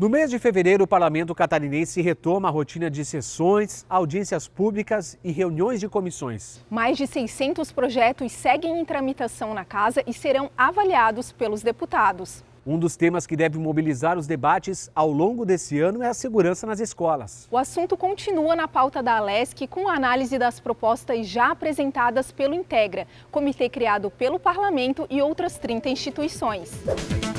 No mês de fevereiro, o parlamento catarinense retoma a rotina de sessões, audiências públicas e reuniões de comissões. Mais de 600 projetos seguem em tramitação na casa e serão avaliados pelos deputados. Um dos temas que deve mobilizar os debates ao longo desse ano é a segurança nas escolas. O assunto continua na pauta da Alesc com a análise das propostas já apresentadas pelo Integra, comitê criado pelo parlamento e outras 30 instituições.